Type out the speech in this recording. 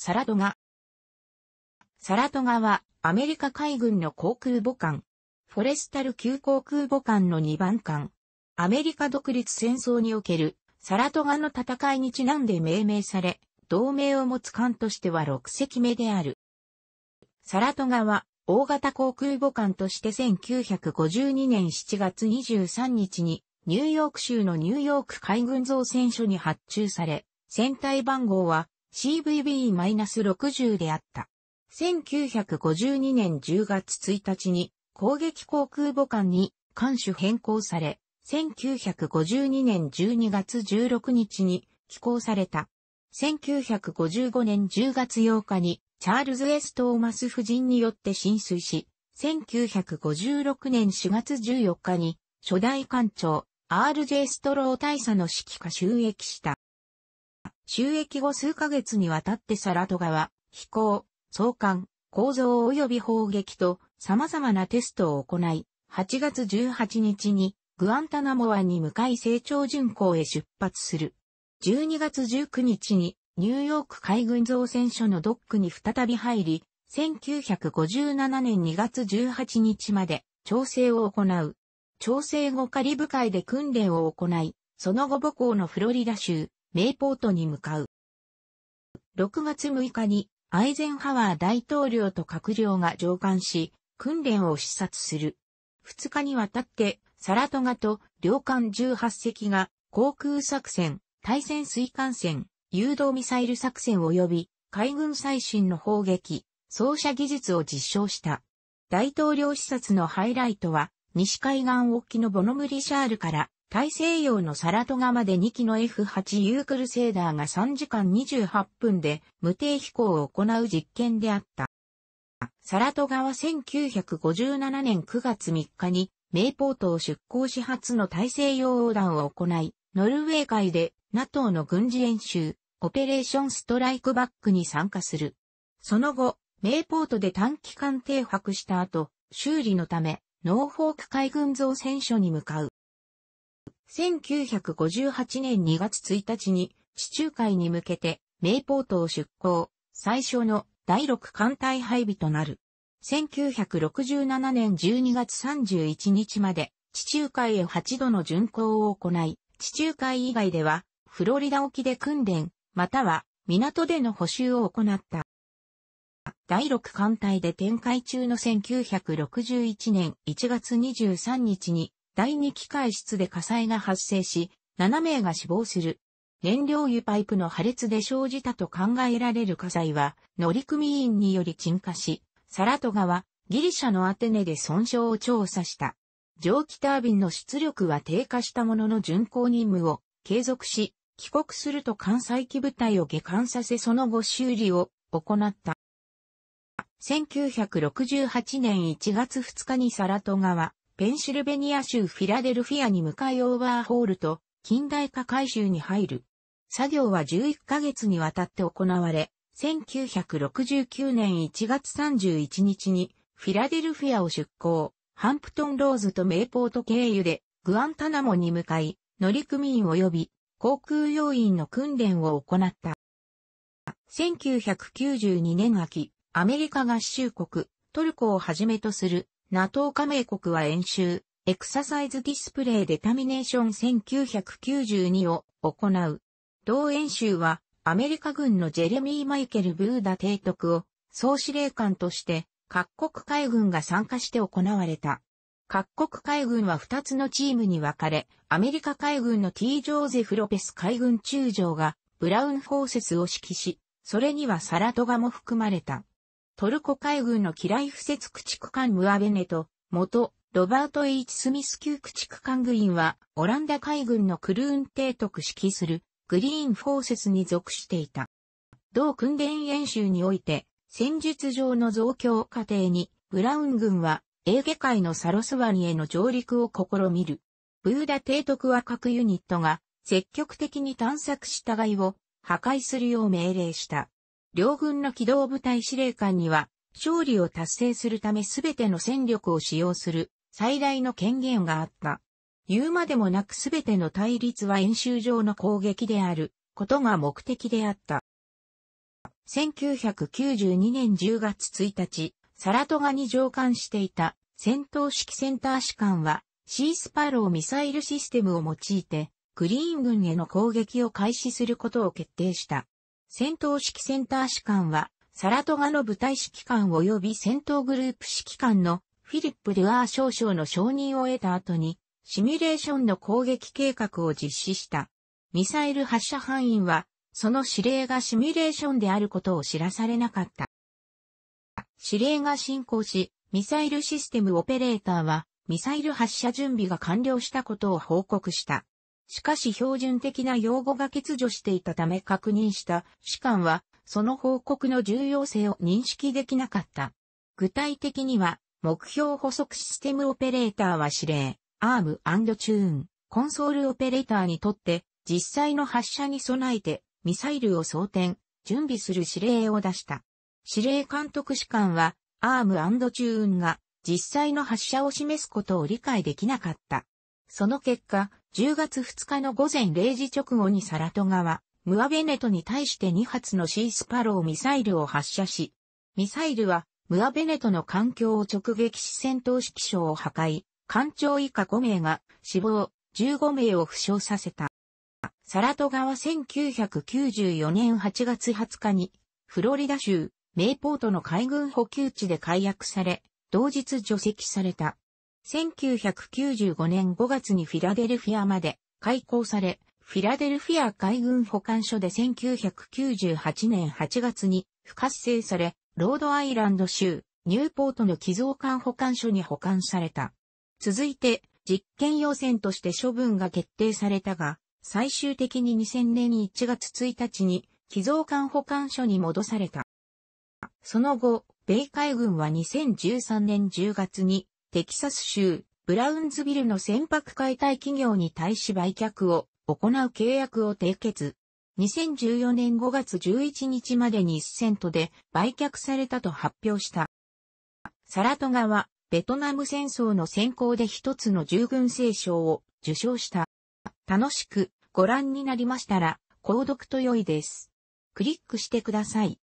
サラトガ。サラトガは、アメリカ海軍の航空母艦、フォレスタル級航空母艦の2番艦。アメリカ独立戦争における、サラトガの戦いにちなんで命名され、同盟を持つ艦としては6隻目である。サラトガは、大型航空母艦として1952年7月23日に、ニューヨーク州のニューヨーク海軍造船所に発注され、船体番号は CVB-60 であった。1952年10月1日に攻撃航空母艦に艦首変更され、1952年12月16日に寄港された。1955年10月8日にチャールズ・ S・ トーマス夫人によって浸水し、1956年4月14日に初代艦長 RJ ストロー大佐の指揮下収益した。収益後数ヶ月にわたってサラトガは、飛行、相関、構造及び砲撃と様々なテストを行い、8月18日にグアンタナモアに向かい成長巡航へ出発する。12月19日にニューヨーク海軍造船所のドックに再び入り、1957年2月18日まで調整を行う。調整後カリブ海で訓練を行い、その後母校のフロリダ州、メイポートに向かう。6月6日にアイゼンハワー大統領と閣僚が上官し、訓練を視察する。2日にわたって、サラトガと領艦18隻が航空作戦、対戦水艦戦、誘導ミサイル作戦及び海軍最新の砲撃、装射技術を実証した。大統領視察のハイライトは、西海岸沖のボノムリシャールから大西洋のサラトガまで2機の f 8ークルセーダーが3時間28分で無定飛行を行う実験であった。サラトガは1957年9月3日にメイポートを出港始発の大西洋横断を行い、ノルウェー海で NATO の軍事演習、オペレーションストライクバックに参加する。その後、メイポートで短期間停泊した後、修理のため、ノーフォーク海軍造船所に向かう。1958年2月1日に地中海に向けて名ポートを出港、最初の第6艦隊配備となる。1967年12月31日まで地中海へ8度の巡航を行い、地中海以外ではフロリダ沖で訓練、または港での補修を行った。第6艦隊で展開中の1961年1月23日に第2機械室で火災が発生し、7名が死亡する。燃料油パイプの破裂で生じたと考えられる火災は、乗組員により沈下し、サラトガはギリシャのアテネで損傷を調査した。蒸気タービンの出力は低下したものの巡航任務を継続し、帰国すると艦載機部隊を下艦させその後修理を行った。1968年1月2日にサラトガはペンシルベニア州フィラデルフィアに向かいオーバーホールと近代化改修に入る。作業は11ヶ月にわたって行われ、1969年1月31日にフィラデルフィアを出港、ハンプトンローズとメイポート経由でグアンタナモに向かい、乗組員及び航空要員の訓練を行った。1992年秋、アメリカ合衆国、トルコをはじめとする NATO 加盟国は演習、エクササイズディスプレイデタミネーション1992を行う。同演習は、アメリカ軍のジェレミー・マイケル・ブーダ提督を総司令官として各国海軍が参加して行われた。各国海軍は2つのチームに分かれ、アメリカ海軍の T・ ジョーゼフ・ロペス海軍中将がブラウン・フォーセスを指揮し、それにはサラトガも含まれた。トルコ海軍の機雷敷設駆逐艦ムアベネと、元、ロバート・ H・ スミス級駆逐艦グーンは、オランダ海軍のクルーン提督指揮する、グリーン・フォーセスに属していた。同訓練演習において、戦術上の増強過程に、ブラウン軍は、エーゲ海のサロス湾への上陸を試みる。ブーダ提督は各ユニットが、積極的に探索した害を、破壊するよう命令した。両軍の機動部隊司令官には、勝利を達成するため全ての戦力を使用する最大の権限があった。言うまでもなく全ての対立は演習上の攻撃であることが目的であった。1992年10月1日、サラトガに上官していた戦闘式センター士官は、シースパローミサイルシステムを用いて、クリーン軍への攻撃を開始することを決定した。戦闘指揮センター士官は、サラトガの部隊指揮官及び戦闘グループ指揮官のフィリップ・ルアー少将の承認を得た後に、シミュレーションの攻撃計画を実施した。ミサイル発射範囲は、その指令がシミュレーションであることを知らされなかった。指令が進行し、ミサイルシステムオペレーターは、ミサイル発射準備が完了したことを報告した。しかし標準的な用語が欠如していたため確認した士官は、その報告の重要性を認識できなかった。具体的には、目標補足システムオペレーターは指令、アームチューン、コンソールオペレーターにとって、実際の発射に備えて、ミサイルを装填、準備する指令を出した。指令監督士官は、アームチューンが、実際の発射を示すことを理解できなかった。その結果、10月2日の午前0時直後にサラト川、ムアベネトに対して2発のシースパローミサイルを発射し、ミサイルは、ムアベネトの環境を直撃し戦闘指揮所を破壊、艦長以下5名が死亡、15名を負傷させた。サラト川1994年8月20日に、フロリダ州、メイポートの海軍補給地で解約され、同日除籍された。1995年5月にフィラデルフィアまで開港され、フィラデルフィア海軍保管所で1998年8月に不活性され、ロードアイランド州、ニューポートの寄贈艦保管所に保管された。続いて、実験要船として処分が決定されたが、最終的に2000年1月1日に寄贈艦保管所に戻された。その後、米海軍は2013年10月にテキサス州、ブラウンズビルの船舶解体企業に対し売却を行う契約を締結。2014年5月11日までに1セントで売却されたと発表した。サラトガは、ベトナム戦争の先行で一つの従軍聖賞を受賞した。楽しくご覧になりましたら、購読と良いです。クリックしてください。